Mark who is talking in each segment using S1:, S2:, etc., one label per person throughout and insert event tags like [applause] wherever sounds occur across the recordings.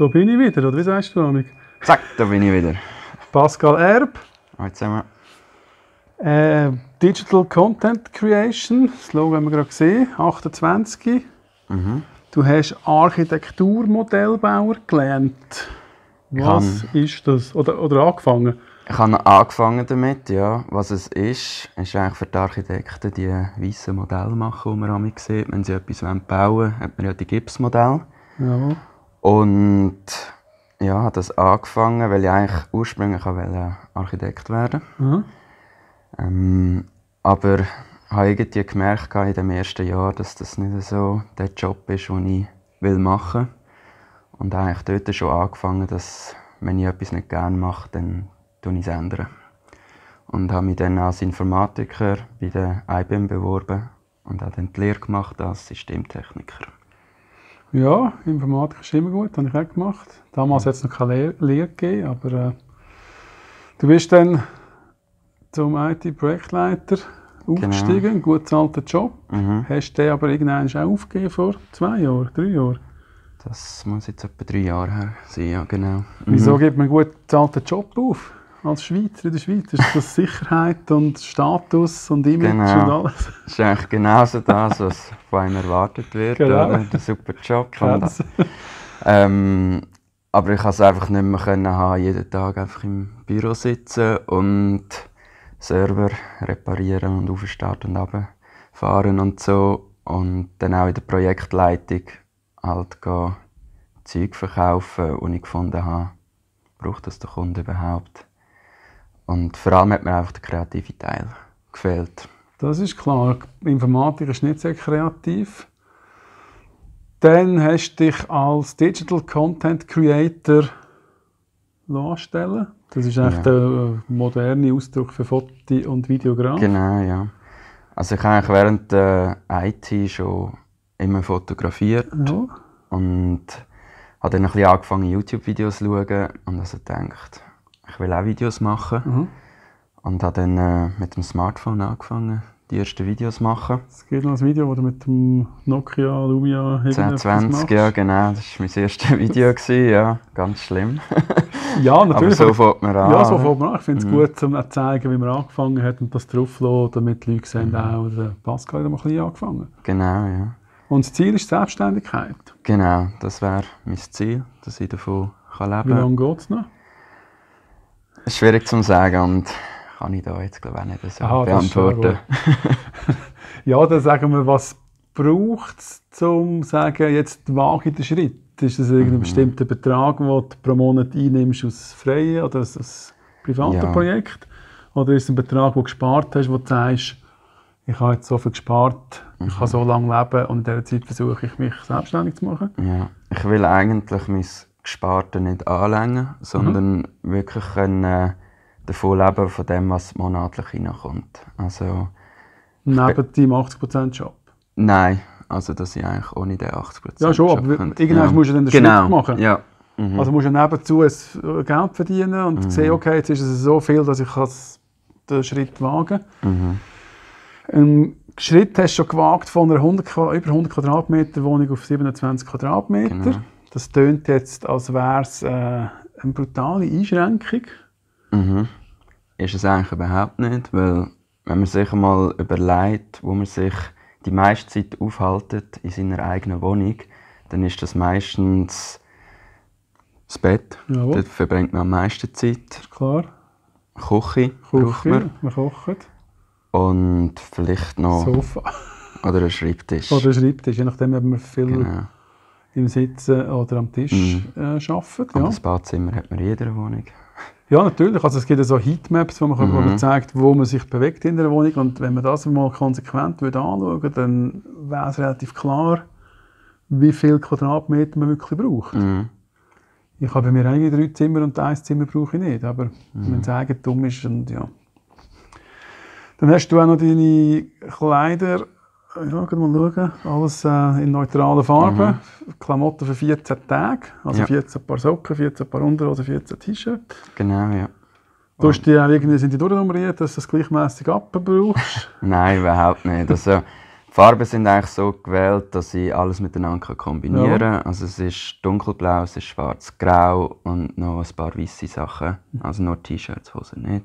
S1: Da bin ich wieder, oder wie sagst du, Amik? Zack, da bin ich wieder. Pascal Erb. Hallo zusammen. Äh, Digital Content Creation, das Logo haben wir gerade gesehen, 28. Mhm. Du hast Architekturmodellbauer gelernt. Was kann, ist das? Oder, oder angefangen? Ich habe angefangen damit, ja. Was es ist,
S2: ist eigentlich für die Architekten die weißen Modelle machen, die man sieht, wenn sie etwas bauen wollen, hat man ja die Gipsmodelle. Ja. Und ja, hat das angefangen, weil ich eigentlich ursprünglich auch Architekt werden mhm. ähm, Aber habe irgendwie gemerkt in dem ersten Jahr, dass das nicht so der Job ist, den ich will machen will. Und eigentlich dort schon angefangen, dass wenn ich etwas nicht gerne mache, dann tue ich es ändern. Und habe mich dann als Informatiker bei der IBM beworben und habe dann die Lehre gemacht als Systemtechniker.
S1: Ja, Informatik ist immer gut, habe ich auch gemacht. Damals hat es noch keine Lehre gegeben, aber äh, du bist dann zum IT-Projektleiter genau. aufgestiegen, genau. ein gut zahlter Job. Mhm. Hast du den aber irgendwann auch aufgegeben vor zwei Jahren, drei Jahren? Das
S2: muss jetzt etwa drei Jahre her sein, ja genau. Mhm. Wieso gibt
S1: man einen gut zahlten Job auf? als Schweizer in der Schweiz? Ist das Sicherheit und Status und Image genau. und alles?
S2: Das ist eigentlich genauso das, was von einem erwartet wird. Genau. Man hat einen super Job. Und, ähm, aber ich konnte es einfach nicht mehr können haben, jeden Tag einfach im Büro sitzen und Server reparieren und aufstarten und runterfahren und so. Und dann auch in der Projektleitung halt gehen, Zeug verkaufen, und ich gefunden habe, braucht das der Kunde überhaupt? Und vor allem hat mir einfach der kreative Teil gefehlt.
S1: Das ist klar. Informatik ist nicht sehr kreativ. Dann hast du dich als Digital Content Creator anstellen Das ist eigentlich ja. der äh, moderne Ausdruck für Foto und Videograf.
S2: Genau, ja. Also ich habe eigentlich während der IT schon immer fotografiert ja. und habe dann ein bisschen angefangen YouTube-Videos zu schauen und also gedacht, ich will auch Videos machen. Mhm. Und habe dann äh, mit dem Smartphone angefangen, die ersten Videos zu machen.
S1: Es gibt noch ein Video, das du mit dem Nokia Lumia 1020,
S2: ja genau, das war mein erstes Video, [laughs] gewesen, ja, ganz schlimm. [laughs] ja, natürlich. Aber so fängt man an. Ja, so ne? fängt man an. Ich finde es mhm. gut,
S1: um zu zeigen, wie man angefangen hat und das draufzulassen, damit die Leute sehen, mhm. auch der Pascal hat ein bisschen angefangen.
S2: Genau, ja.
S1: Und das Ziel ist die Selbstständigkeit?
S2: Genau, das wäre mein Ziel, dass ich davon leben kann. Wie lange geht es noch? Das ist schwierig zu sagen und kann ich da jetzt glaube ich, auch nicht so Aha, beantworten.
S1: [laughs] ja, dann sagen wir, was braucht es, um zu sagen, jetzt wage ich den Schritt? Ist das irgendein mhm. bestimmter Betrag, den du pro Monat einnimmst aus freien oder aus, aus privaten ja. Projekten? Oder ist es ein Betrag, den du gespart hast, wo du sagst, ich habe jetzt so viel gespart, mhm. ich kann mhm. so lange leben und in dieser Zeit versuche ich mich selbstständig zu machen?
S2: Ja, ich will eigentlich mein Sparte nicht anlängen, sondern mhm. wirklich können, äh, davon leben, von dem, was monatlich hineinkommt. Also,
S1: Neben deinem 80%-Job?
S2: Nein, also dass ich eigentlich ohne den
S1: 80%-Job Ja schon, Job aber könnte. irgendwann ja. musst du dann den genau. Schritt machen. Ja. Also mhm. Also musst du nebenzu ein äh, Geld verdienen und mhm. sehen, okay, jetzt ist es so viel, dass ich den Schritt wagen kann. Mhm. Einen ähm, Schritt hast du schon gewagt von einer 100, über 100 Quadratmeter Wohnung auf 27 Quadratmeter. Genau. Das tönt jetzt, als wäre es äh, eine brutale Einschränkung.
S2: Mhm. Ist es eigentlich überhaupt nicht, weil wenn man sich einmal überlegt, wo man sich die meiste Zeit aufhaltet in seiner eigenen Wohnung, dann ist das meistens das Bett. Jawohl. Dort verbringt man am meisten Zeit. Ist klar. Küche, Küche braucht man.
S1: man kocht.
S2: Und vielleicht noch... Sofa. Oder ein Schreibtisch. Oder ein
S1: Schreibtisch, je nachdem, ob man viel... Genau im Sitzen oder am Tisch mhm. äh, arbeiten. Ja. Und ein
S2: Badzimmer hat man in jeder
S1: Wohnung. Ja, natürlich. Also es gibt ja so Heatmaps, wo man, mhm. wo zeigt, wo man sich bewegt in der Wohnung. Und wenn man das mal konsequent würde anschauen würde, dann wäre es relativ klar, wie viel Quadratmeter man wirklich braucht. Mhm. Ich habe bei mir eigentlich drei Zimmer und ein Zimmer brauche ich nicht. Aber mhm. wenn es Eigentum ist, und, ja. Dann hast du auch noch deine Kleider ja, ich mal schauen. Alles äh, in neutralen Farben. Mhm. Klamotten für 14 Tage. Also ja. 14 Paar Socken, 14 Paar Unterhosen, 14 also T-Shirts. Genau, ja. Du hast die auch äh, irgendwie, sind die durchnummeriert, dass du das gleichmäßig abbrauchst?
S2: [laughs] Nein, überhaupt nicht. Also, die Farben sind eigentlich so gewählt, dass ich alles miteinander kombinieren kann. Ja. Also es ist dunkelblau, es ist schwarz-grau und noch ein paar weiße Sachen. Also nur T-Shirts, Hosen nicht.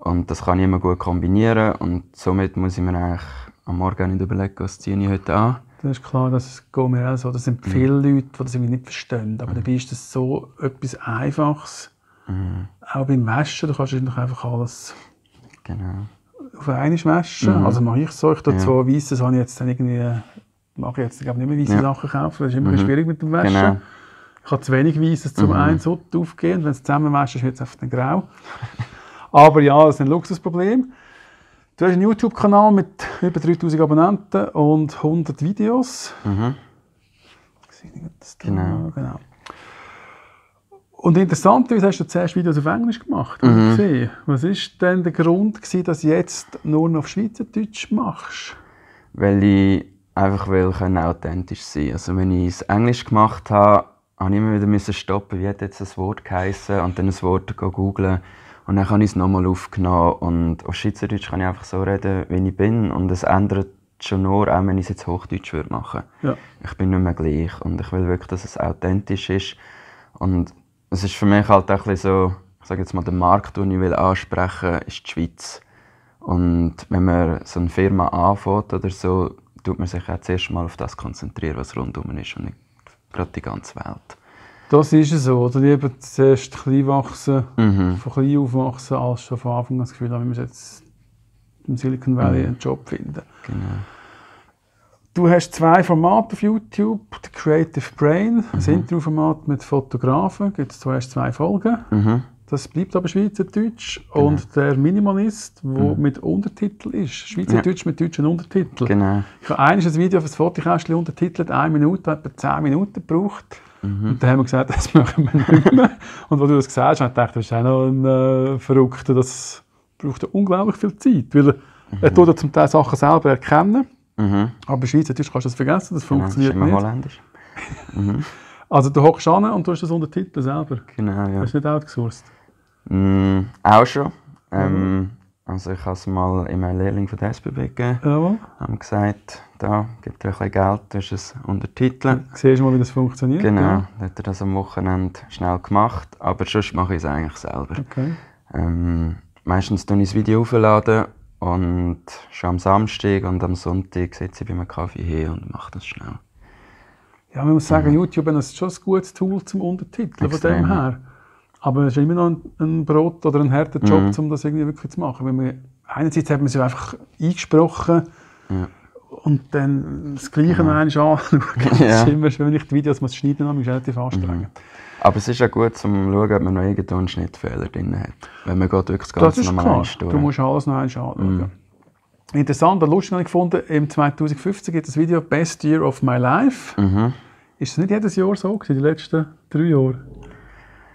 S2: Und das kann ich immer gut kombinieren und somit muss ich mir eigentlich am Morgen nicht überlegt, was ziehe ich heute an.
S1: Das ist klar, das geht mir auch so. Das sind mhm. viele mhm. Leute, die das irgendwie nicht verstehen. Aber mhm. dabei ist das so etwas Einfaches. Mhm. Auch beim Waschen, du kannst natürlich einfach alles genau. auf einmal waschen. Mhm. Also mache ich so, ich tue ja. zwei Weisse, habe ich jetzt dann irgendwie, mache ich jetzt glaube nicht mehr weiße ja. Sachen kaufen, das ist immer mhm. schwierig mit dem Waschen. Genau. Ich habe zu wenig Weißes zum mhm. einen aufgehen Wenn du es zusammenwäscht, wird es jetzt einfach grau. [laughs] Aber ja, das ist ein Luxusproblem. Du hast einen YouTube-Kanal mit über 3000 Abonnenten und 100 Videos. Mhm.
S2: Das Genau.
S1: genau. Und interessanterweise hast du zuerst Videos auf Englisch gemacht. Mhm. Was war denn der Grund, gewesen, dass du jetzt nur noch auf Schweizerdeutsch machst?
S2: Weil ich einfach will können authentisch sein Also wenn ich es Englisch gemacht habe, musste ich immer wieder stoppen, wie hat jetzt das Wort geheißen und dann das Wort googeln. Und dann habe ich es nochmal aufgenommen und auf Schweizerdeutsch kann ich einfach so reden, wie ich bin und es ändert schon nur, auch wenn ich es jetzt Hochdeutsch würde machen würde. Ja. Ich bin nicht mehr gleich und ich will wirklich, dass es authentisch ist. Und es ist für mich halt auch ein so, ich sage jetzt mal, der Markt, den ich will ansprechen will, ist die Schweiz. Und wenn man so eine Firma anfängt oder so, tut man sich auch zuerst mal auf das konzentrieren, was rundum ist und nicht gerade die ganze Welt.
S1: Das ist es so, oder? Lieber zuerst klein wachsen, mhm. von klein aufwachsen, als schon von Anfang an das Gefühl haben, wir müssen jetzt im Silicon Valley mhm. einen Job finden. Genau. Du hast zwei Formate auf YouTube, The Creative Brain, mhm. das Interviewformat mit Fotografen, gibt es zuerst zwei Folgen. Mhm. Das bleibt aber Schweizerdeutsch. Genau. Und der Minimalist, der mhm. mit Untertitel ist. Schweizerdeutsch ja. mit deutschen Untertiteln. Genau. Ich habe einiges ein Video auf das Fotokästchen untertitelt, eine Minute, etwa zehn Minuten gebraucht. Mhm. Und dann haben wir gesagt, [laughs] das machen wir nicht mehr. und als du das gesagt hast, habe ich gedacht, das ist auch noch ein äh, Verrückter, das braucht ja unglaublich viel Zeit, weil mhm. er tut ja zum Teil Sachen selber erkennen, mhm. aber Schweiz kannst du das vergessen, das funktioniert genau, das ist immer nicht. Holländisch. Mhm. [laughs] also du hockst an und du hast das Untertitel selber. Genau, ja. Das ist nicht outgesourced.
S2: Mm, auch schon. Ähm, mhm. Also ich habe es mal in einem Lehrling von der SBB gegeben. Jawohl. Haben gesagt, da, gibt dir ein bisschen Geld, du es untertiteln. Siehst du mal, wie das funktioniert? Genau, ja. dann hat er das am Wochenende schnell gemacht, aber sonst mache ich es eigentlich selber. Okay. Ähm, meistens tue ich das Video aufladen und schon am Samstag und am Sonntag sitze ich bei einem Kaffee hin und mache das schnell.
S1: Ja, man muss sagen, mhm. YouTube ist schon ein gutes Tool zum Untertiteln, Extrem. von dem her. Aber es ist immer noch ein, ein Brot oder ein harter Job, mhm. um das irgendwie wirklich zu machen. Weil man, einerseits hat man es einfach eingesprochen ja. und dann das Gleiche mhm. [laughs] ja. anschauen. Das ja. ist immer wenn ich die Videos muss schneiden muss, ist relativ
S2: anstrengend. Mhm. Aber es ist ja gut, um zu schauen, ob man noch irgendeinen Schnittfehler drin hat. Wenn man gerade wirklich das Ganze nochmal anschaut. Du musst alles noch anschauen. Mhm.
S1: Interessant und lustig habe ich gefunden, im 2015 gibt es das Video «Best Year of My Life». Mhm. Ist es nicht jedes Jahr so die letzten drei Jahre?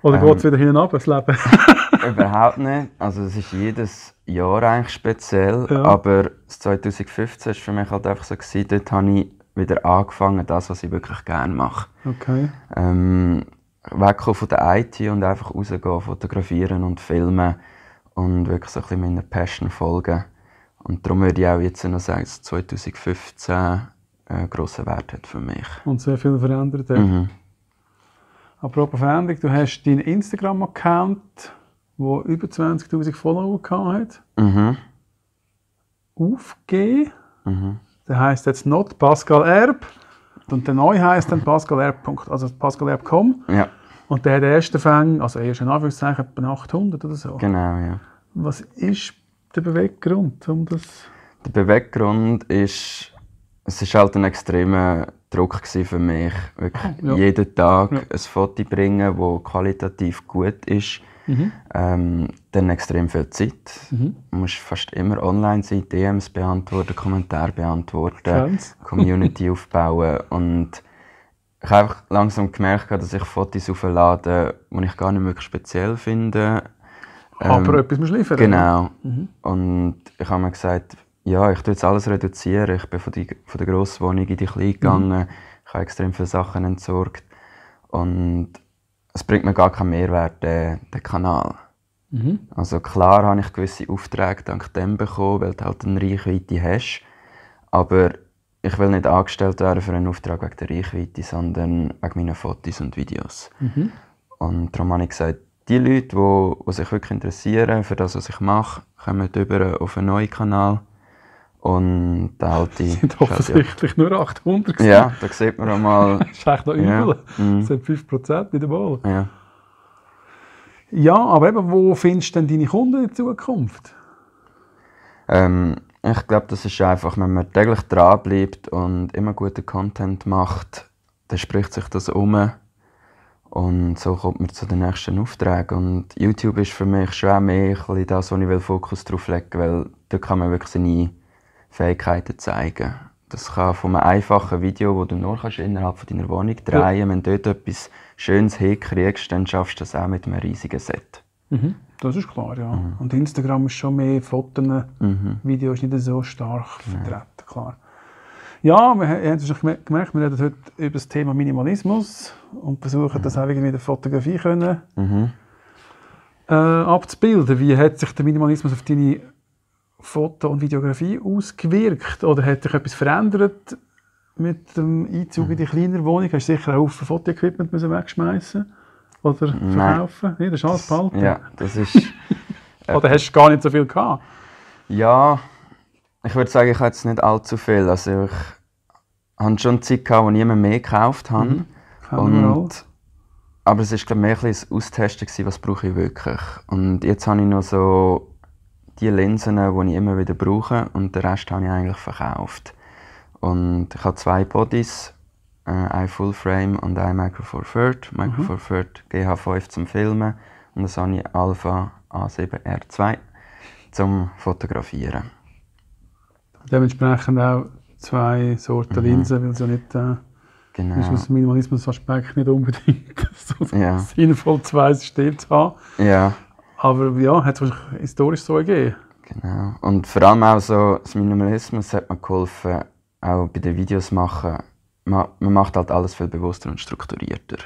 S1: Oder ähm, geht es wieder hinab, das Leben? [laughs]
S2: überhaupt nicht. Also es ist jedes Jahr eigentlich speziell. Ja. Aber 2015 war für mich halt einfach so, gewesen, dort habe ich wieder angefangen, das, was ich wirklich gerne mache. Okay. Ähm, wegkommen von der IT und einfach rausgehen, fotografieren und filmen und wirklich so ein bisschen meiner Passion folgen. Und darum würde ich auch jetzt noch sagen, dass 2015 einen äh, grossen Wert hat für mich. Und
S1: sehr viel verändert hat. Mhm. Apropos Veränderung, du hast deinen Instagram-Account, der über 20.000 Follower hat, mhm. aufgegeben. Mhm. Der heisst jetzt not Pascal Erb. Und der neue heisst dann pascalerb.com. Also Pascal Ja. Und der hat den ersten Fang, also erst in Anführungszeichen, etwa 800 oder so. Genau, ja. Was ist der Beweggrund, um das?
S2: Der Beweggrund ist, es ist halt ein extremer Druck für mich. Wirklich ah, ja. jeden Tag ja. ein Foto bringen, das qualitativ gut ist. Mhm. Ähm, dann extrem viel Zeit. Mhm. Du musst fast immer online sein, DMs beantworten, Kommentare beantworten, Schön's. [laughs] Community aufbauen. Und ich habe langsam gemerkt, dass ich Fotos auflade, die ich gar nicht wirklich speziell finde. Aber ähm, etwas musst liefern. Genau. Mhm. Und ich habe mir gesagt, ja, ich tue jetzt alles reduzieren. Ich bin von, die, von der grossen Wohnung in die kleine gegangen. Mhm. Ich habe extrem viele Sachen entsorgt. Und es bringt mir gar keinen Mehrwert, der, äh, der Kanal. Mhm. Also klar habe ich gewisse Aufträge dank dem bekommen, weil du halt eine Reichweite hast. Aber ich will nicht angestellt werden für einen Auftrag wegen der Reichweite, sondern wegen meinen Fotos und Videos. Mhm. Und darum habe ich gesagt, die Leute, die, die sich wirklich interessieren für das, was ich mache, kommen über auf einen neuen Kanal. Und der alte. Das [laughs] sind offensichtlich ja. nur
S1: 800 gewesen. Ja, da
S2: sieht man einmal. das [laughs] ist echt noch übel. Ja. Mhm. Das
S1: sind 5% in der Wahl. Ja. ja, aber eben, wo findest du denn deine Kunden in Zukunft?
S2: Ähm, ich glaube, das ist einfach, wenn man täglich dranbleibt und immer guten Content macht, dann spricht sich das um. Und so kommt man zu den nächsten Aufträgen. Und YouTube ist für mich schon auch mehr das, wo ich Fokus drauf legen will, weil da kann man wirklich seine Fähigkeiten zeigen. Das kann von einem einfachen Video, das du nur kannst, innerhalb von deiner Wohnung drehen ja. wenn du dort etwas Schönes hinkriegst, dann schaffst du das auch mit einem riesigen
S1: Set. Mhm. Das ist klar, ja. Mhm. Und Instagram ist schon mehr Fotos, mhm. Video ist nicht so stark vertreten, ja. klar. Ja, wir haben es gemerkt, wir reden heute über das Thema Minimalismus und versuchen das mhm. auch irgendwie in der Fotografie können, mhm. äh, abzubilden. Wie hat sich der Minimalismus auf deine Foto und Videografie ausgewirkt? Oder hat sich etwas verändert mit dem Einzug in die mhm. kleinere Wohnung? Hast du sicher auch Haufen Fotoequipment wegschmeißen Oder verkaufen? Nein, nee, das ist alles behalten. Ja, das ist... [laughs] oder hast du gar nicht so viel gehabt? Ja,
S2: ich würde sagen, ich hatte jetzt nicht allzu viel. Also ich hatte schon Zeit, gehabt, wo niemand mehr gekauft hat. Mhm. aber es war mehr ein Austesten, was brauche ich wirklich. Und jetzt habe ich noch so die Linsen, äh, die ich immer wieder brauche und den Rest habe ich eigentlich verkauft. Und ich habe zwei Bodies, äh, ein Full Frame und ein Micro Four Third. Micro mhm. Four Third GH5 zum Filmen und eine Sony Alpha A7R2 zum Fotografieren.
S1: Dementsprechend auch zwei Sorten mhm. Linsen, weil es ja nicht äh, genau. ist aus Minimalismus-Aspekt nicht unbedingt [laughs] so ja. sinnvoll, zwei Systeme zu haben. Ja. Aber ja, hat es historisch so gegeben.
S2: Genau. Und vor allem auch so, das Minimalismus hat mir geholfen, auch bei den Videos machen. Man, man macht halt alles viel bewusster und strukturierter.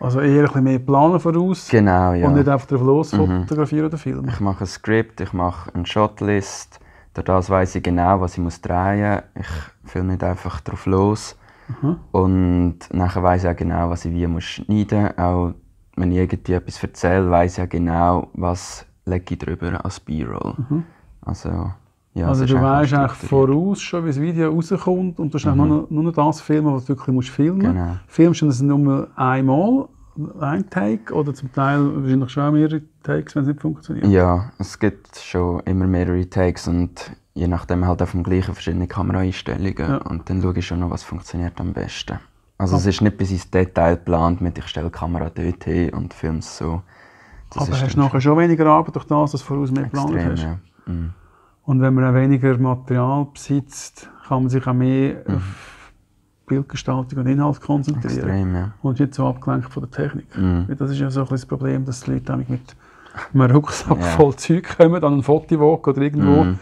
S1: Also eher ein bisschen mehr planen voraus. Genau, ja. Und nicht einfach drauf los mhm. fotografieren oder filmen. Ich
S2: mache ein Skript, ich mache eine Shotlist. Durch das weiß ich genau, was ich muss drehen muss. Ich filme nicht einfach drauf los. Mhm. Und nachher weiß ich auch genau, was ich wie muss schneiden muss wenn ich irgendwie etwas erzähle, weiß ja genau, was lege ich drüber als B-Roll. Mhm. Also, ja, also du weißt eigentlich
S1: voraus schon, wie das Video rauskommt und du hast mhm. nur, nur das filmen, was du wirklich musst filmen. Genau. Filmst du das nur einmal, ein Take oder zum Teil wahrscheinlich schon mehrere Takes, wenn es nicht funktioniert?
S2: Ja, es gibt schon immer mehrere Takes und je nachdem halt auf dem gleichen verschiedene Kameraeinstellungen ja. und dann schaue ich schon noch, was funktioniert am besten. Also es ah. ist nicht bis ins Detail geplant mit «ich stelle die Kamera dort hin und filme es so». Das Aber hast du
S1: nachher schon weniger Arbeit durch das, was du voraus mehr geplant hast? Ja. Mhm. Und wenn man weniger Material besitzt, kann man sich auch mehr mhm. auf Bildgestaltung und Inhalt konzentrieren. Extrem, ja. Und nicht so abgelenkt von der Technik. Mhm. das ist ja so ein das Problem, dass die Leute mit einem Rucksack ja. voll Zeug kommen, an einen Fotowalk oder irgendwo. Mhm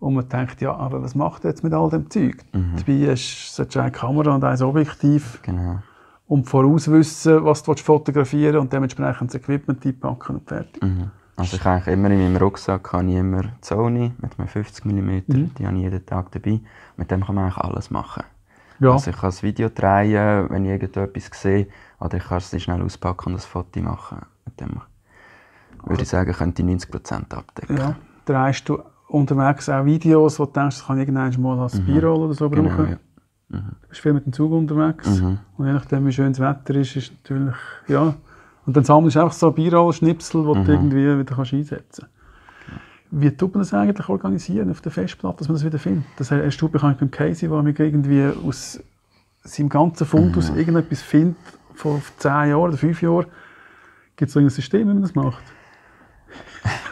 S1: und man denkt, ja, aber was macht er jetzt mit all dem Zeug? Mhm. Dabei ist so eine Kamera und ein Objektiv. Genau. Und vorauswissen, was du fotografieren willst, und dementsprechend das Equipment einpacken und fertig. Mhm.
S2: Also ich eigentlich immer in meinem Rucksack habe ich immer die Sony mit meinem 50 mm, mhm. die habe ich jeden Tag dabei. Mit dem kann man eigentlich alles machen. Ja. Also ich kann das Video drehen, wenn ich irgendetwas sehe, oder ich kann es schnell auspacken und ein Foto machen. Mit dem würde ich sagen, könnte ich 90% abdecken.
S1: Ja. Drehst du unterwegs auch Videos, wo du denkst, das kann ich irgendwann mal als mhm. Biroll oder so genau, brauchen. Genau, ja. Mhm. Du bist viel mit dem Zug unterwegs. Mhm. Und je nachdem, wie schön das Wetter ist, ist natürlich, ja. Und dann sammelst du einfach so Biroll-Schnipsel, die mhm. du irgendwie wieder kannst einsetzen kannst. Wie tut man das eigentlich organisieren auf der Festplatte, dass man das wieder findet? Das hast du bekannt beim Casey, wo man irgendwie aus seinem ganzen Fundus mhm. irgendetwas findet, vor 10 Jahren oder 5 Jahren. Gibt es so ein System, wie man das macht?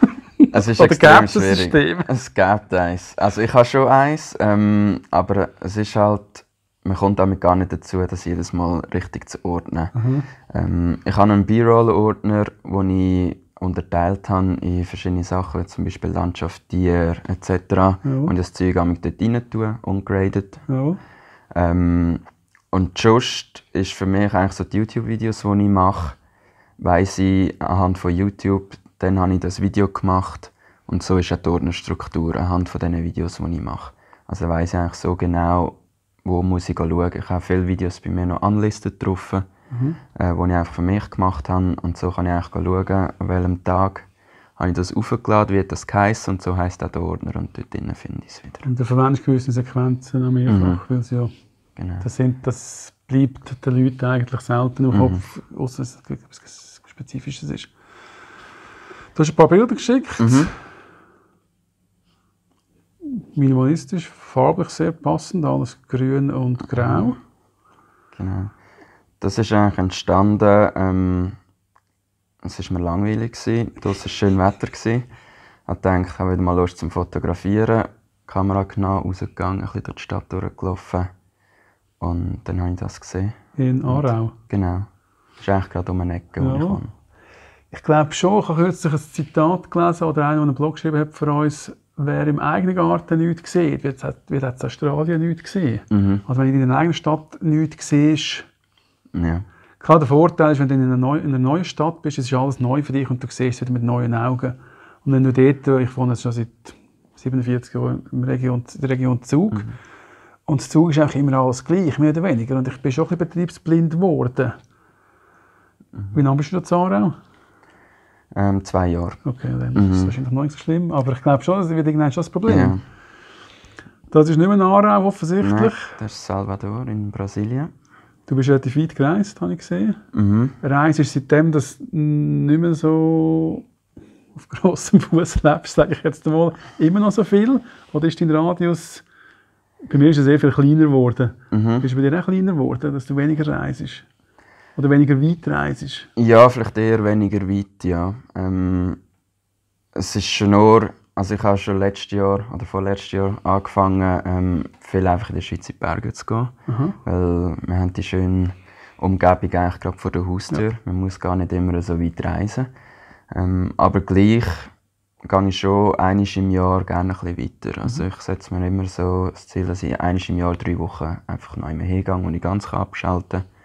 S1: [laughs] Also, es ist Oder extrem gäbe schwierig. System?
S2: Es gibt eins. Also ich habe schon eins, ähm, aber es ist halt, man kommt damit gar nicht dazu, das jedes Mal richtig zu ordnen. Mhm. Ähm, ich habe einen B-Roll-Ordner, wo ich unterteilt habe in verschiedene Sachen, zum Beispiel Landschaft, Tier etc. Ja. Und das Zeug habe ich dort rein tun, ungraded. Ja. Ähm, und just ist für mich eigentlich so die YouTube-Videos, die ich mache, weil ich anhand von YouTube, dann habe ich das Video gemacht und so ist auch die Ordnerstruktur anhand von diesen Videos, die ich mache. Also weiß ich eigentlich so genau, wo muss ich schauen. Ich habe viele Videos bei mir noch anlistet drauf, äh, mhm. äh, die ich einfach für mich gemacht habe. Und so kann ich eigentlich schauen, an welchem Tag habe ich das aufgeladen, wie das geheißen und so heisst auch der Ordner und dort drinnen finde ich es wieder.
S1: Und du verwendest gewisse Sequenzen noch mehrfach, mhm. weil ja genau. das, sind, das bleibt den Leuten eigentlich selten im mhm. Kopf, außer es etwas Spezifisches ist. Du hast ein paar Bilder geschickt. Mhm. Minimalistisch, farblich sehr passend, alles grün und grau. Mhm.
S2: Genau. Das ist eigentlich entstanden. Ähm, es war mir langweilig, gewesen. draußen war schön Wetter. Gewesen. Ich dachte, ich habe wieder mal Lust zum Fotografieren. Die Kamera genommen, rausgegangen, ein bisschen durch die Stadt durchgelaufen. Und dann habe ich das gesehen.
S1: In Aarau? Und,
S2: genau. Das ist eigentlich gerade um eine Ecke, wo ja. ich wohne
S1: ich glaube schon, ich habe kürzlich ein Zitat gelesen oder einer, der einen Blog geschrieben hat für uns, wer im eigenen Garten nichts sieht, wird in Australien nichts sehen. Mhm. Also wenn du in deiner eigenen Stadt nichts siehst, ja. klar, der Vorteil ist, wenn du in einer, neuen, in einer neuen Stadt bist, es ist alles neu für dich und du siehst es wieder mit neuen Augen. Und wenn du dort, äh, ich wohne jetzt schon seit 47 Jahren in der Region, in der Region Zug, mhm. und Zug ist eigentlich immer alles gleich, mehr oder weniger. Und ich bin schon ein bisschen betriebsblind geworden. Mhm. Wie lange bist du da in
S2: ähm, zwei Jahre. Okay, dann mhm. ist es
S1: wahrscheinlich noch nicht so schlimm. Aber ich glaube schon, das wird irgendwann schon das Problem. Ja. Das ist nicht mehr Aarau offensichtlich. Nein, das ist Salvador in Brasilien. Du bist relativ weit gereist, habe ich gesehen. Mhm. Reise ist seitdem, dass nicht mehr so auf grossem [laughs] Fuß lebst, sage ich jetzt mal, immer noch so viel? Oder ist dein Radius, bei mir ist es sehr viel kleiner geworden. Mhm. du bei dir auch kleiner geworden, dass du weniger reist? Oder weniger weit reist?
S2: Ja, vielleicht eher weniger weit, ja. Ähm, es ist schon nur, also ich habe schon letztes Jahr oder vorletztes Jahr angefangen, ähm, viel einfach in die Schweizer Berge zu gehen. Mhm. Weil wir haben die schöne Umgebung eigentlich gerade vor der Haustür. Ja. Man muss gar nicht immer so weit reisen. Ähm, aber gleich gehe ich schon einmal im Jahr gerne ein bisschen weiter. Also mhm. ich setze mir immer so das Ziel, dass ich einmal im Jahr drei Wochen einfach noch einmal hingehe und ich ganz abschalten kann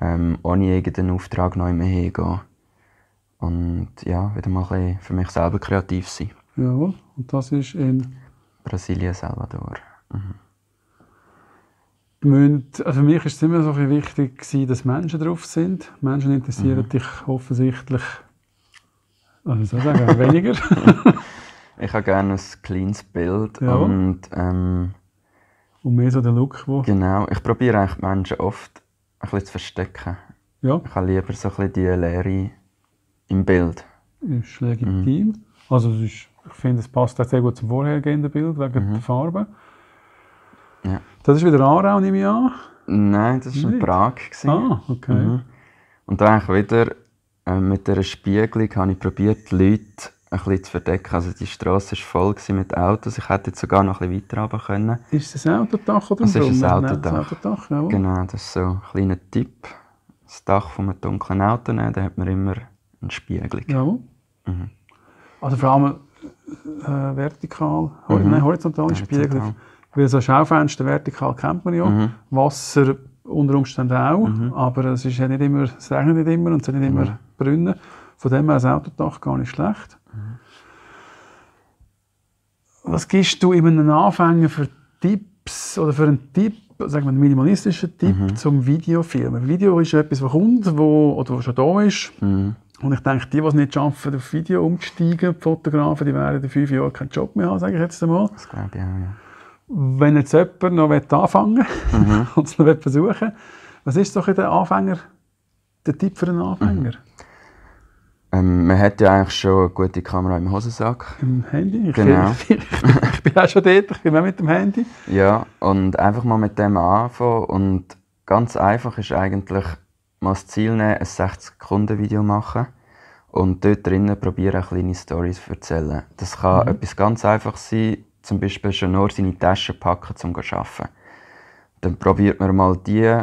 S2: ähm, ohne irgendeinen Auftrag neu mehr hingehen. Und ja, wieder mal ein für mich selber kreativ sein.
S1: Jawohl, und das ist in? Brasilien, Salvador. Mhm. also für mich war es immer so wichtig, gewesen, dass Menschen drauf sind. Menschen interessieren mhm. dich offensichtlich also so sagen, [laughs] weniger.
S2: [laughs] ich habe gerne ein cleanes Bild ja. und ähm,
S1: und mehr so den Look, wo...
S2: Genau, ich probiere eigentlich Menschen oft ein bisschen zu verstecken. Ja. Ich habe lieber so ein bisschen die Lehre im Bild.
S1: Ist legitim. Mhm. Also ist, ich finde, es passt auch sehr gut zum vorhergehenden Bild, wegen mhm. der Farbe. Ja. Das ist wieder Aarau, nehme ich an?
S2: Nein, das war in Prag. Gewesen.
S1: Ah, okay. Mhm.
S2: Und da eigentlich wieder äh, mit dieser Spiegelung habe ich probiert, die Leute ein bisschen zu verdecken. Also die Straße war voll mit Autos. Ich hätte jetzt sogar noch ein bisschen weiter runter können. Ist das ein Autodach oder ein Das ist ein Autodach. Das Autodach Genau, das ist so ein kleiner Tipp. Das Dach von einem dunklen Auto nehmen, da hat man immer einen Spiegel. Ja. Mhm.
S1: Also vor allem äh, vertikal, mhm. nein, horizontal ist Spiegel. Weil so Schaufenster vertikal kennt man ja. Mhm. Wasser unter Umständen auch, mhm. aber es, ist ja nicht immer, es regnet nicht immer und es sind nicht immer mhm. Brunnen. Von dem her ist Autodach gar nicht schlecht. Mhm. Was gibst du einem Anfänger für Tipps oder für einen Tipp, sagen wir einen minimalistischen Tipp mhm. zum Videofilmen? Video ist etwas, was kommt wo, oder was schon da ist. Mhm. Und ich denke, die, die es nicht schaffen, auf Video umzusteigen, die Fotografen, die werden in fünf Jahren keinen Job mehr haben, sage ich jetzt einmal. Das
S2: glaube ich auch, ja.
S1: Wenn jetzt jemand noch anfangen will mhm. [laughs] und es noch versuchen will, was ist doch der Anfänger, der Tipp für einen Anfänger? Mhm.
S2: Ähm, man hat ja eigentlich schon eine gute Kamera im Hosensack.
S1: Im Handy? Ich, genau. ich, [laughs] ich bin auch schon dort, ich bin auch mit dem Handy.
S2: Ja, und einfach mal mit dem anfangen. Und ganz einfach ist eigentlich mal das Ziel nehmen, ein 60-Sekunden-Video machen und dort drinnen probieren, kleine Storys zu erzählen. Das kann mhm. etwas ganz einfach sein, zum Beispiel schon nur seine Taschen packen, um zu arbeiten. Dann probiert man mal die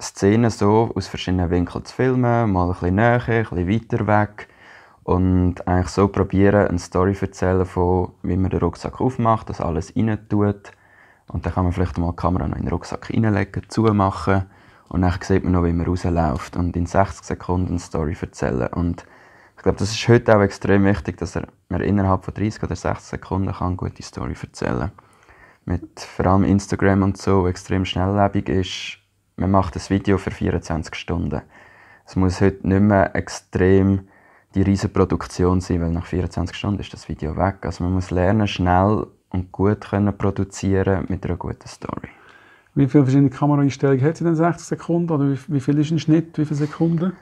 S2: Szenen so aus verschiedenen Winkeln zu filmen, mal ein bisschen näher, ein bisschen weiter weg und eigentlich so probieren, eine Story zu erzählen von, wie man den Rucksack aufmacht, dass alles rein tut und dann kann man vielleicht mal die Kamera noch in den Rucksack reinlegen, zumachen und dann sieht man noch, wie man rausläuft und in 60 Sekunden eine Story erzählen und ich glaube, das ist heute auch extrem wichtig, dass man innerhalb von 30 oder 60 Sekunden kann eine gute Story erzählen kann. Mit vor allem Instagram und so, extrem schnelllebig ist, man macht das Video für 24 Stunden. Es muss heute nicht mehr extrem die riesige Produktion sein, weil nach 24 Stunden ist das Video weg. Also man muss lernen, schnell und gut können produzieren mit einer guten Story.
S1: Wie viele verschiedene Kameraeinstellungen hat sie denn 60 Sekunden? Oder wie viel ist ein Schnitt? Wie viele Sekunden?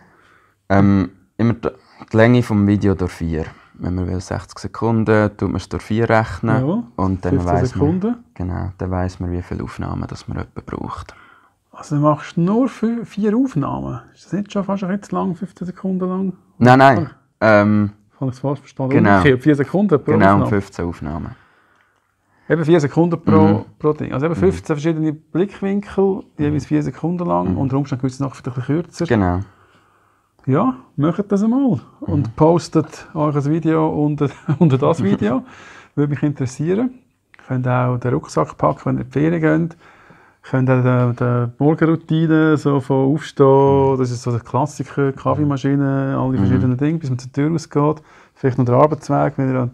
S2: Ähm, immer die, Länge vom Video durch vier. Wenn man will 60 Sekunden, tut man es durch vier rechnen. Ja, und dann weiß man, genau, dann weiss man, wie viele Aufnahmen das man braucht.
S1: Also du machst nur vier Aufnahmen. Ist das nicht schon fast ein bisschen zu lang, 15 Sekunden lang?
S2: Nein, nein. Ähm, Habe ich es falsch verstanden? Genau. Vier, vier Sekunden pro genau, Aufnahme. 15 Aufnahmen.
S1: Eben vier Sekunden pro, mhm. pro Ding. Also eben 15 mhm. verschiedene Blickwinkel, jeweils mhm. vier Sekunden lang. Mhm. Unter Umständen wird es nachher ein bisschen kürzer. Genau. Ja, macht das einmal. Mhm. Und postet euch ein Video unter, [laughs] unter das Video. [laughs] Würde mich interessieren. Ihr könnt auch den Rucksack packen, wenn ihr in die Ferien geht können der, die Morgenroutine so von Aufstehen, mhm. das ist so der Klassiker, Kaffeemaschine, alle mhm. verschiedenen mhm. Dinge, bis man zur Tür rausgeht, vielleicht noch der Arbeitsweg, wenn er an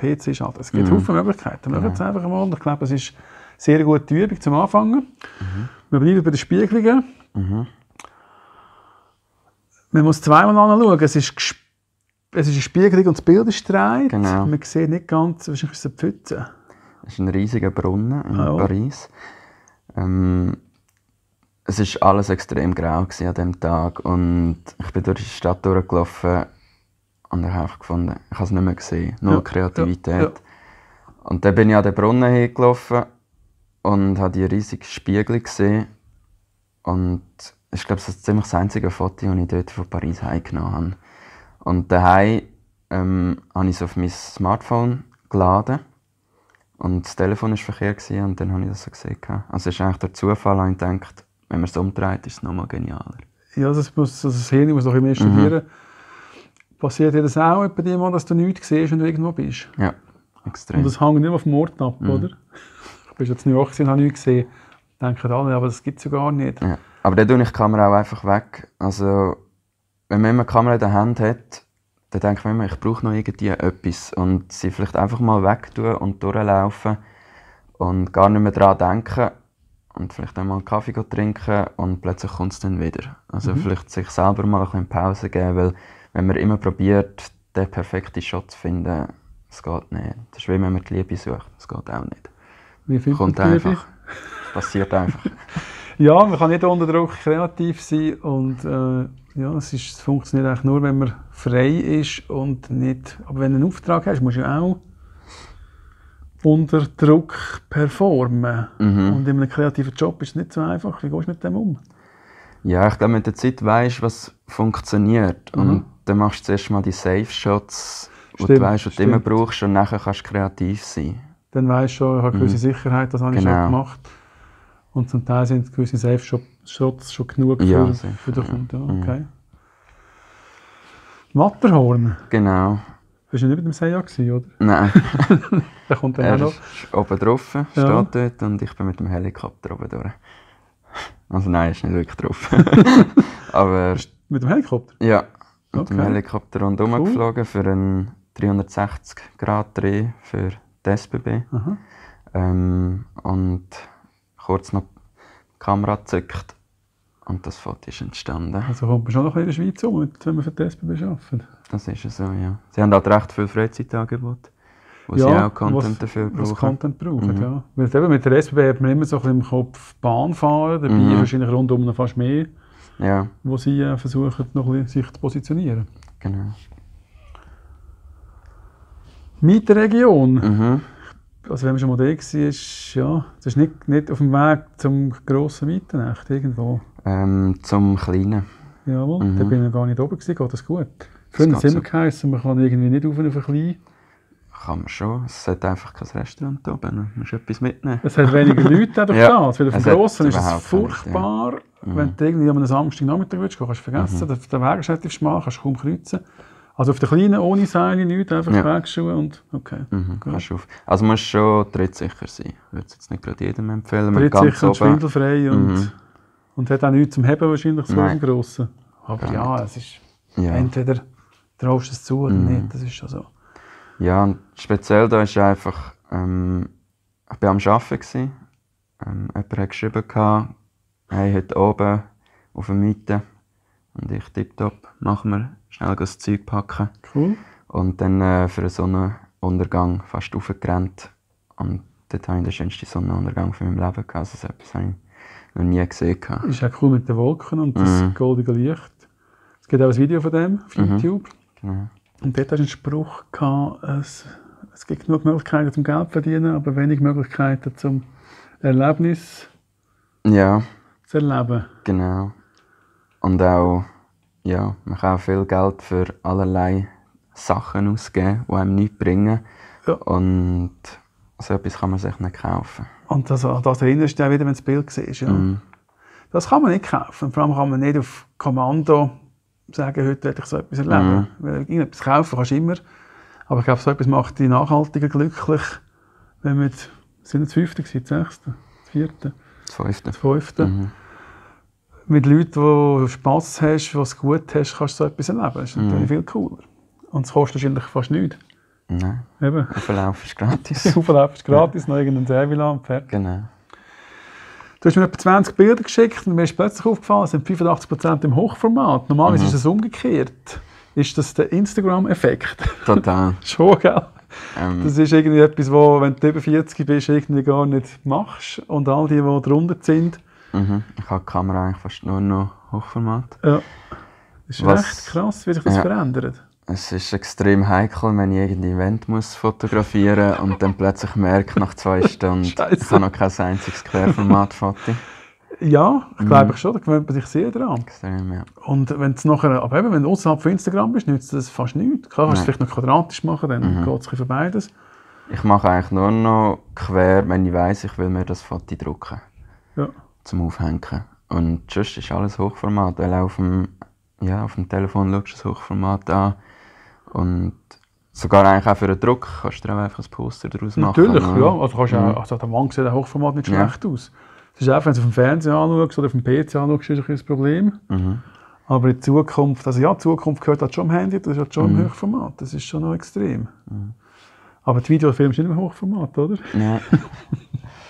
S1: der PC schaltet. Es gibt mhm. viele Möglichkeiten. Man genau. es einfach mal. Ich glaube, es ist eine sehr gute Übung zum Anfangen. Mhm. Wir bleiben bei den Spiegelungen. Mhm. Man muss zweimal anschauen. Es ist, es ist eine Spiegelung und das Bild ist streit. Genau. Man sieht nicht ganz, wahrscheinlich ist es eine Pfütze.
S2: Es ist ein riesiger Brunnen in oh. Paris. Ähm, es war alles extrem grau an dem Tag und ich bin durch die Stadt durchgelaufen und ich habe gefunden, ich habe es nicht mehr gesehen, nur ja, Kreativität. Ja, ja. Und dann bin ich an den Brunnen hingelaufen und habe die riesigen Spiegel gesehen und ich glaube, das ist ziemlich das einzige Foto, das ich dort von Paris heimgenommen habe. Und daheim ähm, habe ich es auf mein Smartphone geladen und das Telefon war verkehrt und dann habe ich das so gesehen. Also es ist eigentlich der Zufall, habe ich gedacht, wenn man es umdreht, ist es nochmal
S1: genialer. Ja, das, muss, also das Hirn muss noch immer mhm. studieren. Mhm. Passiert dir das auch bei dir dass du nichts siehst, wenn du irgendwo bist? Ja, extrem. Und das hängt nicht auf dem Ort ab, mhm. oder? Ich bin jetzt in New und habe nichts gesehen. Denken alle, aber das gibt es ja gar nicht. Ja.
S2: Aber dann tue ich die Kamera auch einfach weg. Also, wenn man immer eine Kamera in der Hand hat, dann denke ich mir ich brauche noch irgendwie etwas. Und sie vielleicht einfach mal wegtun und durchlaufen und gar nicht mehr daran denken und vielleicht einmal einen Kaffee trinken und plötzlich kommt es dann wieder. Also mhm. vielleicht sich selber mal ein bisschen Pause geben, weil wenn man immer probiert, den perfekten Shot zu finden, das geht nicht. Das ist wie wenn man die Liebe sucht, das geht auch nicht. Wie findet kommt die einfach. Es passiert einfach.
S1: [laughs] ja, man kann nicht unter Druck kreativ sein und äh ja, es, ist, es funktioniert eigentlich nur, wenn man frei ist und nicht... Aber wenn du einen Auftrag hast, musst du ja auch unter Druck performen. Mhm. Und in einem kreativen Job ist es nicht so einfach. Wie gehst du mit dem um?
S2: Ja, ich glaube, mit der Zeit weißt du, was funktioniert. Mhm. Und dann machst du zuerst mal die Safe Shots, die du weißt, was du immer brauchst, und nachher kannst du kreativ sein.
S1: Dann weißt du schon, ich habe mhm. gewisse mhm. Sicherheit, das habe genau. ich schon gemacht. Und zum Teil sind gewisse Safe Shots Schutz schon genug ja, für, für den Kunden. Ja. Mhm. Okay. Matterhorn. Genau. Bist du nicht mit dem Seja gewesen, oder? Nein. [laughs] der kommt dann er noch. ist oben drauf, steht ja.
S2: dort und ich bin mit dem Helikopter oben durch. Also nein, er ist nicht wirklich drauf. [laughs] Aber... Mit dem Helikopter? Ja. Mit okay. dem Helikopter rundherum cool. geflogen für einen 360-Grad-Dreh für die SBB. Ähm, und kurz noch Kamera zückt. Und das Foto ist entstanden.
S1: Also kommt man schon noch in der Schweiz um, wenn man für die SBB arbeitet.
S2: Das ist so, ja. Sie haben auch halt recht viel Freizeitangebote, wo ja, sie auch Content dafür brauchen. Content brauchen, mhm. ja.
S1: Weil eben mit der SBB hat man immer so ein im Kopf Bahnfahren, dabei mhm. wahrscheinlich rundum noch fast mehr, ja. wo sie äh, versuchen, noch ein bisschen sich zu positionieren. Genau. Mit der Region. Mhm also wenn man schon mal da war, ja, das ist nicht, nicht auf dem Weg zum grossen Mitternacht irgendwo.
S2: Ähm, zum Kleinen. Jawohl, mhm. da bin
S1: ich noch gar nicht oben gewesen, geht das gut? Früher hat es immer so. geheißen, man kann irgendwie nicht auf einen Kleinen. Kann man schon,
S2: es hat einfach kein Restaurant da oben, ne? man muss etwas mitnehmen.
S1: Es hat weniger [laughs] Leute dadurch ja. da, weil auf dem Grossen ist es furchtbar. Nicht, ja. Wenn mhm. du irgendwie am Samstagnachmittag willst, kannst du vergessen, mhm. der, der Weg ist relativ schmal, kannst du kaum kreuzen. Also auf der kleinen, ohne Seile, nichts, einfach ja. Wegschuhe und okay. Mhm, gut.
S2: Auf. Also man muss schon trittsicher sein. Ich Würde es jetzt nicht gerade jedem empfehlen. Trittsicher und schwindelfrei mhm. und,
S1: und hat auch nichts zum Heben wahrscheinlich, so einen grossen. Aber Gar ja, es ist ja. entweder traust du es zu oder mhm. nicht, das ist schon so.
S2: Ja, und speziell da ist einfach, ähm, ich war am Arbeiten, ähm, jemand hat geschrieben, gehabt, hey, heute oben auf der Miete und ich tipptopp, machen wir, schnell das Zeug packen. Cool. Und dann äh, für einen Sonnenuntergang fast aufgerannt. Und dort habe ich den schönsten Sonnenuntergang von meinem Leben gehabt. Also, etwas habe ich noch nie gesehen. Gehabt.
S1: Ist auch cool mit den Wolken und das mhm. goldene Licht. Es gibt auch ein Video von dem auf mhm. YouTube. Mhm. Genau. Und dort hast du einen Spruch gehabt, es, es gibt genug Möglichkeiten zum Geld verdienen, aber wenig Möglichkeiten zum Erlebnis ja. zu erleben.
S2: Genau. Und auch, ja, man kann auch viel Geld für allerlei Sachen ausgeben, die einem nichts bringen. Ja. Und so etwas kann man sich nicht kaufen.
S1: Und das, ah, das erinnerst du auch wieder, wenn du das Bild siehst. Ja. Mm. Das kann man nicht kaufen. Vor allem kann man nicht auf Kommando sagen, heute werde ich so etwas erleben. Mm. Weil irgendetwas kaufen kannst du immer. Aber ich glaube, so etwas macht die nachhaltiger glücklich, wenn wir, sind es fünfte, das sechste, vierte, das fünfte. Das fünfte. Mm mit Leuten, wo Spass hast, es gut hast, kannst du so etwas erleben. Das ist mhm. natürlich mhm. viel cooler. Und es kostet wahrscheinlich fast nichts. Nein. Eben. Auflauf ist gratis. [laughs] Auflauf ist gratis, noch irgendein Servila und fertig. Genau. Du hast mir etwa 20 Bilder geschickt und mir ist plötzlich aufgefallen, es sind 85% im Hochformat. Normalerweise mhm. ist es umgekehrt. Ist das der Instagram-Effekt? Total. [laughs] Schon, gell? Ähm. Das ist irgendwie etwas, was, wenn du über 40 bist, irgendwie gar nicht machst. Und all die, die drunter sind,
S2: Mhm. Ich habe die Kamera eigentlich fast nur noch Hochformat.
S1: Ja. Ist Was, recht krass, wie sich das ja. verändert.
S2: Es ist extrem heikel, wenn ich irgendein Event muss fotografieren muss [laughs] und dann plötzlich merke, nach zwei [laughs] Stunden, ich habe noch kein einziges Querformat-Foto.
S1: Ja, ich glaube mhm. schon, da gewöhnt man sich sehr dran. Extrem, ja. Und wenn es nachher, aber eben, wenn du außerhalb von Instagram bist, nützt das fast nichts. Klar, kannst du es vielleicht noch quadratisch machen, dann mhm. geht es für beides.
S2: Ich mache eigentlich nur noch quer, wenn ich weiss, ich will mir das Foto drucken. Ja zum Aufhängen. Und sonst ist alles Hochformat, weil auf dem, ja, auf dem Telefon schaust du das Hochformat an. Und sogar eigentlich auch für einen Druck kannst du dir einfach ein Poster daraus machen. Natürlich, ja. Also, kannst ja. Auch, mhm.
S1: also der Mann sieht der Hochformat nicht schlecht ja. aus. Es ist einfach, wenn du auf dem Fernseher anschaust oder auf dem PC anschaust, ist das ein Problem. Mhm. Aber in Zukunft, also ja, Zukunft gehört halt schon am Handy, das ist halt schon mhm. im Hochformat, das ist schon noch extrem. Mhm. Aber die Videofilme sind nicht im Hochformat, oder? Nein. [laughs]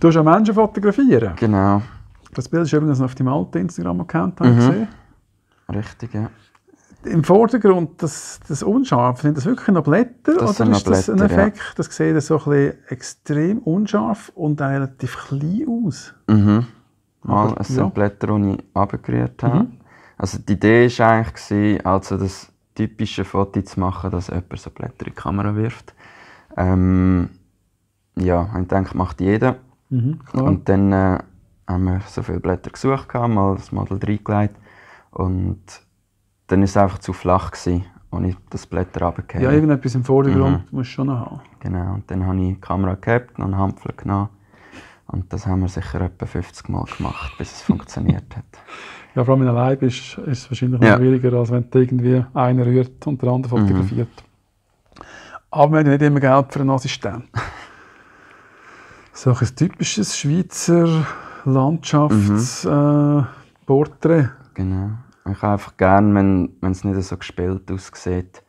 S1: Du tust auch Menschen fotografieren. Genau. Das Bild ist übrigens noch auf deinem alten Instagram-Account mhm. gesehen. Richtig, ja. Im Vordergrund, das, das unscharf, sind das wirklich noch Blätter? Das oder ist Blätter, das ein Effekt? Ja. Das sieht so ein bisschen extrem unscharf und auch relativ klein aus.
S2: Mhm. Mal, es sind ja. Blätter, die ich abgerührt habe. Mhm. Also die Idee war eigentlich, also das typische Foto zu machen, dass jemand so Blätter in die Kamera wirft. Ähm, ja, ich denke, macht jeder. Mhm, und dann äh, haben wir so viele Blätter gesucht, gehabt, mal das Model 3 gelegt. und dann war es einfach zu flach gewesen, und ich das Blätter runtergefallen. Ja, irgendetwas im Vordergrund mhm. musst du schon noch haben. Genau, und dann habe ich die Kamera gehabt und einen Hampfel genommen und das haben wir sicher etwa 50 Mal gemacht, bis es [laughs] funktioniert hat.
S1: Ja, vor allem in du allein ist es wahrscheinlich noch ja. schwieriger, als wenn du irgendwie einer rührt und der andere mhm. fotografiert. Mhm. Aber wir haben nicht immer Geld für einen Assistenten. [laughs] so ein typisches Schweizer Landschaftsporträt. Mhm. Äh,
S2: genau. Ich habe einfach gern, wenn, es nicht so gespielt aussieht,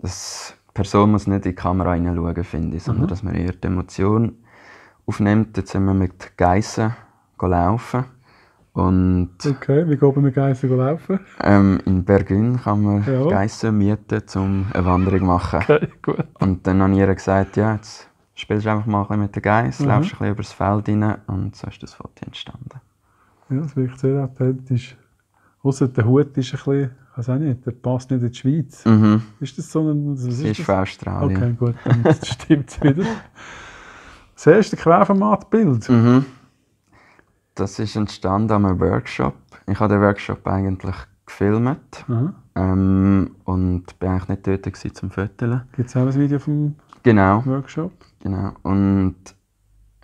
S2: dass die Person muss nicht in die Kamera hineinschauen, finde ich, sondern mhm. dass man eher die Emotion aufnimmt. Jetzt sind wir mit Geissen laufen. Und,
S1: okay, wie geht man mit Geissen laufen?
S2: Ähm, in Bergün kann man ja. Geissen mieten, um eine Wanderung zu machen. Okay, gut. und dann hat ihr gesagt, ja, jetzt spielst einfach mal ein bisschen mit dem Geiss, mhm. läufst ein bisschen übers Feld rein und so ist das Foto entstanden.
S1: Ja, das wirkt sehr authentisch. Außer der Hut ist ein bisschen, weiß auch nicht, der passt nicht in die Schweiz. Mhm. Ist das so ein... Was ist, ist von Australien. Okay, gut, dann [laughs] stimmt es wieder.
S2: Das erste Querformatbild. Mhm. Das ist entstanden an einem Workshop. Ich habe den Workshop eigentlich gefilmt. Mhm. Ähm, und bin eigentlich nicht dort um zu föteln.
S1: Gibt es auch ein Video vom
S2: Genau. Workshop. Genau. Und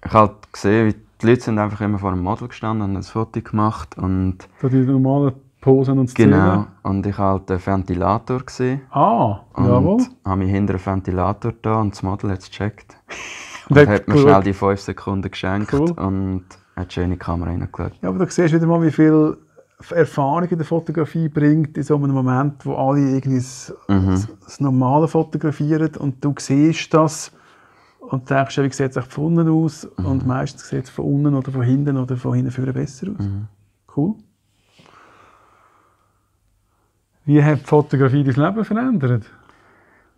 S2: ich habe halt gesehen, wie die Leute sind einfach immer vor dem Model gestanden und ein Foto gemacht. Und
S1: so die normalen Posen und Szenen. Genau.
S2: Und ich habe halt den Ventilator gesehen. Ah, und jawohl. habe mich hinter einen Ventilator da und das Model hat es gecheckt. [laughs] und hat mir cool. schnell die 5 Sekunden geschenkt cool. und hat eine schöne Kamera reingelegt.
S1: Ja, aber du siehst wieder mal, wie viel Erfahrung in der Fotografie bringt, in so einem Moment, wo alle irgendwie mhm. das, Normale fotografieren und du siehst das und denkst, wie sieht es von unten aus mhm. und meistens sieht es von unten oder von hinten oder von hinten vorne besser aus. Mhm. Cool. Wie hat die Fotografie dein Leben verändert?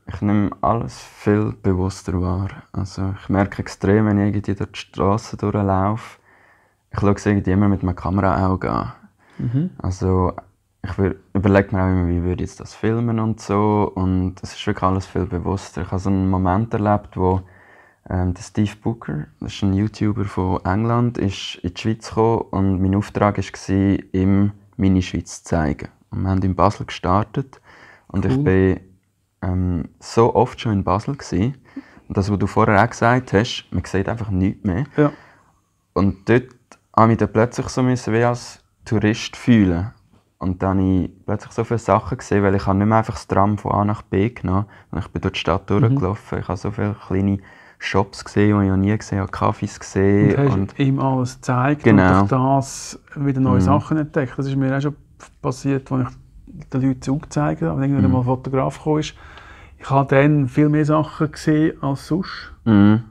S2: Ich nehme alles viel bewusster wahr. Also ich merke extrem, wenn ich irgendwie durch die Straße durchlaufe, ich schaue es irgendwie immer mit meinem Kameraauge an. Mhm. Also ich überlege mir auch immer, wie würde ich das filmen und so. Und es ist wirklich alles viel bewusster. Ich habe so einen Moment erlebt, wo ähm, der Steve Booker, das ist ein YouTuber von England, ist in die Schweiz gekommen und mein Auftrag war, ihm meine Schweiz zu zeigen. Und wir haben in Basel gestartet und cool. ich war ähm, so oft schon in Basel gewesen. Und das, was du vorher auch gesagt hast, man sieht einfach nichts mehr. Ja. Und dort habe ich dann plötzlich so müssen, wie als Tourist fühlen. Und dann habe ich plötzlich so viele Sachen gesehen, weil ich habe nicht mehr einfach das Tram von A nach B genommen und ich bin durch die Stadt mhm. durchgelaufen. Ich habe so viele kleine Shops gesehen, die ich noch nie gesehen habe, Kaffees gesehen. Und, und
S1: ihm alles gezeigt genau. und durch das wieder neue mhm. Sachen entdeckt. Das ist mir auch schon passiert, als ich den Leuten zugezeigt habe, wenn irgendwann mhm. mal ein Fotograf kam. Ich habe dann viel mehr Sachen gesehen als sonst. Mhm.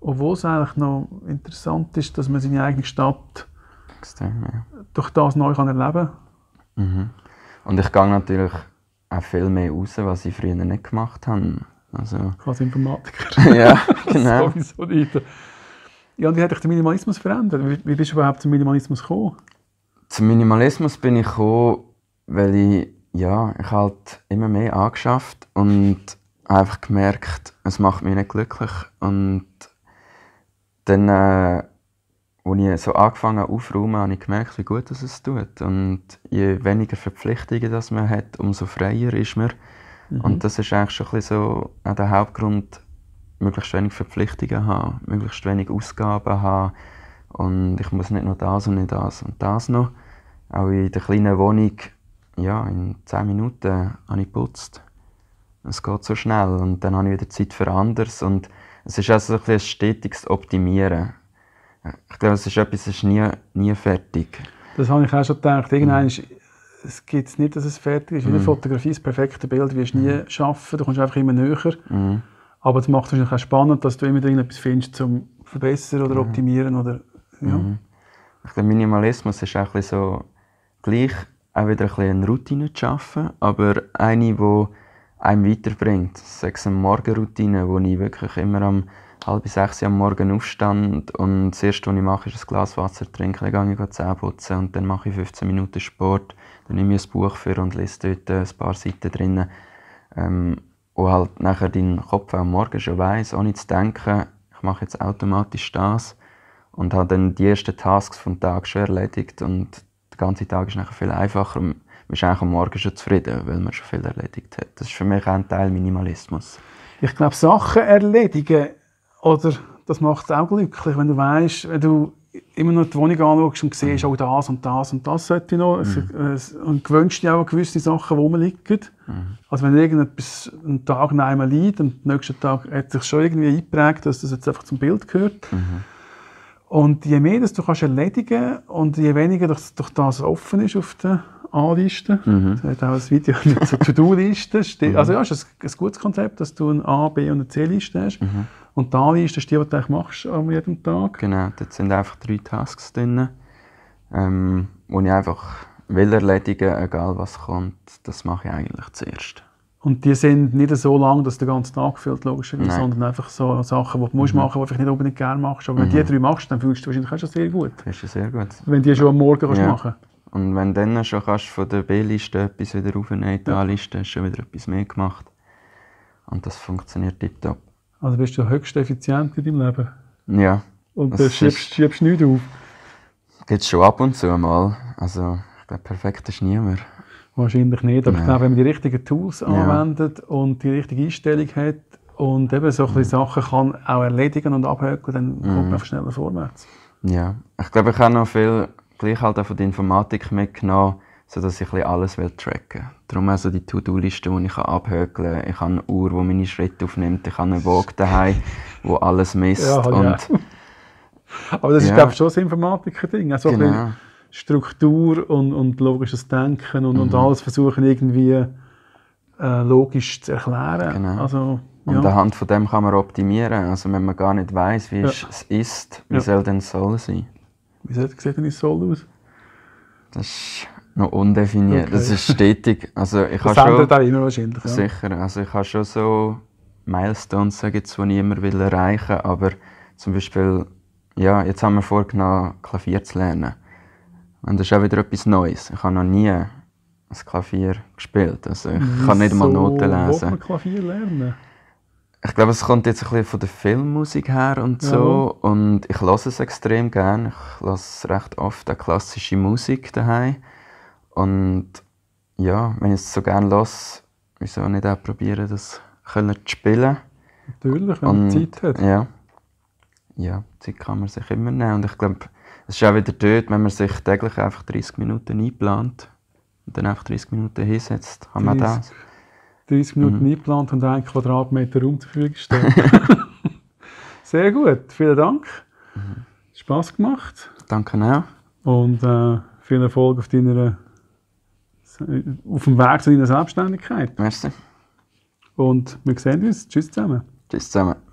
S1: Obwohl es eigentlich noch interessant ist, dass man seine eigene Stadt extrem, ja. durch das neu kann erleben
S2: kann. Mhm. Und ich gehe natürlich auch viel mehr raus, was ich früher nicht gemacht habe. Also, [laughs] Als Informatiker. [laughs] ja, [laughs] genau.
S1: Sowieso nicht. Ja, und wie hat dich der Minimalismus verändert? Wie bist du überhaupt zum Minimalismus gekommen?
S2: Zum Minimalismus bin ich gekommen, weil ich, ja, ich halt immer mehr angeschafft und einfach gemerkt, es macht mich nicht glücklich. Und dann äh, als ich so angefangen habe aufräumen, habe ich gemerkt, wie gut es tut. Und je weniger Verpflichtungen das man hat, umso freier ist man. Mhm. Und das ist eigentlich schon ein bisschen so der Hauptgrund, möglichst wenig Verpflichtungen haben, möglichst wenig Ausgaben haben. Und ich muss nicht nur das und nicht das und das noch. Auch in der kleinen Wohnung, ja, in 10 Minuten habe ich geputzt. Es geht so schnell und dann habe ich wieder Zeit für anderes. Und es ist also ein, ein stetiges Optimieren ich glaube, es ist etwas, das ist nie, nie fertig.
S1: Das habe ich auch schon gedacht. Irgendwann ist, mhm. es gibt es nicht, dass es fertig ist. Jede mhm. Fotografie ist das perfekte Bild, wirst du nie mhm. schaffen. Du kommst einfach immer näher. Mhm. Aber es macht es auch spannend, dass du immer etwas findest, zum verbessern oder mhm. optimieren oder
S2: ja. Mhm. Der Minimalismus ist auch ein so gleich auch wieder ein eine Routine zu schaffen, aber eine, die einem weiterbringt. Sechs eine Morgenroutine, wo ich wirklich immer am halb sechs am Morgen aufstand und das erste, was ich mache, ist ein Glas Wasser trinken, dann gehe ich Zähne putzen und dann mache ich 15 Minuten Sport, dann nehme ich ein Buch für und lese dort äh, ein paar Seiten drin. ähm, und halt nachher deinen Kopf am Morgen schon weiss, ohne zu denken, ich mache jetzt automatisch das und habe dann die ersten Tasks vom Tag schon erledigt und der ganze Tag ist nachher viel einfacher man ist eigentlich am Morgen schon zufrieden, weil man schon viel erledigt hat. Das ist für mich auch ein Teil Minimalismus.
S1: Ich glaube, Sachen erledigen oder das macht es auch glücklich, wenn du weißt, wenn du immer noch die Wohnung anschaust und siehst, mhm. auch das und das und das sollte ich noch. Mhm. Äh, und gewünscht dir auch gewisse Sachen, die rumliegen. Mhm. Also wenn irgendetwas einen Tag in einem liegt und am nächsten Tag hat sich schon irgendwie eingeprägt, dass das jetzt einfach zum Bild gehört. Mhm. Und je mehr das du kannst erledigen und je weniger das, durch das offen ist auf der A-Liste, mhm. das hat auch ein Video zur [laughs] To-Do-Liste, mhm. also ja, ist ein, ein gutes Konzept, dass du eine A-, B- und eine C-Liste hast. Mhm. Und Dali ist das die, den du machst an jedem Tag? Genau, dort sind einfach drei Tasks drin, ähm, ich
S2: einfach will erledigen, egal was kommt, das mache ich eigentlich zuerst.
S1: Und die sind nicht so lang, dass der ganze Tag füllt, logischerweise, Nein. sondern einfach so Sachen, die du mhm. machen musst, die du nicht unbedingt gerne machst. Aber mhm. wenn du die drei machst, dann fühlst du wahrscheinlich schon sehr gut. Das ist sehr gut. Wenn die schon am Morgen kannst ja. machen
S2: Und wenn du dann schon kannst von der B-Liste etwas wieder aufnehmen, die A-Liste, hast du schon wieder etwas mehr gemacht. Und das funktioniert tiptop.
S1: Also bist du höchst effizient in deinem Leben.
S2: Ja. Und du schiebst,
S1: schiebst nichts auf.
S2: Geht schon ab und zu mal. Also, ich glaube, perfekt ist niemand.
S1: Wahrscheinlich nicht, aber Nein. ich glaube, wenn man die richtigen Tools ja. anwendet und die richtige Einstellung hat und eben so ein mhm. Sachen kann auch erledigen und abhökeln, dann kommt man mhm. einfach schneller vorwärts.
S2: Ja, ich glaube, ich habe noch viel gleich halt auch von der Informatik mitgenommen, sodass ich alles tracken will. Darum also die To-Do-Liste, die ich abhökeln kann. Ich habe eine Uhr, die meine Schritte aufnimmt. Ich habe einen Waage daheim, die alles misst. Ja, und, ja.
S1: Aber das ja. ist, glaube ich, schon das Informatiker-Ding. Also genau. Struktur und, und, logisches Denken und, mhm. und alles versuchen irgendwie äh, logisch zu erklären. Genau. Also, ja. Und anhand
S2: von dem kann man optimieren. Also wenn man gar nicht weiß, wie es ist, wie soll denn Soll sein?
S1: Wie sieht, sieht denn Soll aus?
S2: Das ist noch undefiniert. Okay. Das ist stetig. Also ich das ändert auch immer wahrscheinlich. Sicher. Ja. Also ich habe schon so Milestones, sage ich, die ich immer will erreichen will. Aber zum Beispiel, ja, jetzt haben wir vorgenommen, Klavier zu lernen. Und das ist auch wieder etwas Neues. Ich habe noch nie ein Klavier gespielt. Also ich Wieso kann nicht mal Noten lesen. Man
S1: Klavier lernen?
S2: Ich glaube, es kommt jetzt ein bisschen von der Filmmusik her und so. Ja. Und ich lasse es extrem gerne. Ich lasse recht oft auch klassische Musik daheim. Und ja, wenn ich es so gerne lasse, wieso nicht auch probieren, das können zu spielen? Natürlich, wenn man Zeit hat. Ja. ja, Zeit kann man sich immer nehmen. Und ich glaube, es ist auch wieder dort, wenn man sich täglich einfach 30 Minuten einplant und dann einfach 30 Minuten hinsetzt, haben wir das.
S1: 30 Minuten mhm. einplant und einen Quadratmeter Raum zur Verfügung gestellt. [laughs] Sehr gut, vielen Dank. Mhm. Spaß gemacht. Danke auch. Und äh, viel Erfolg auf deiner äh, auf dem Weg zu deiner Selbstständigkeit. Merci. Und wir sehen uns. Tschüss zusammen.
S2: Tschüss zusammen.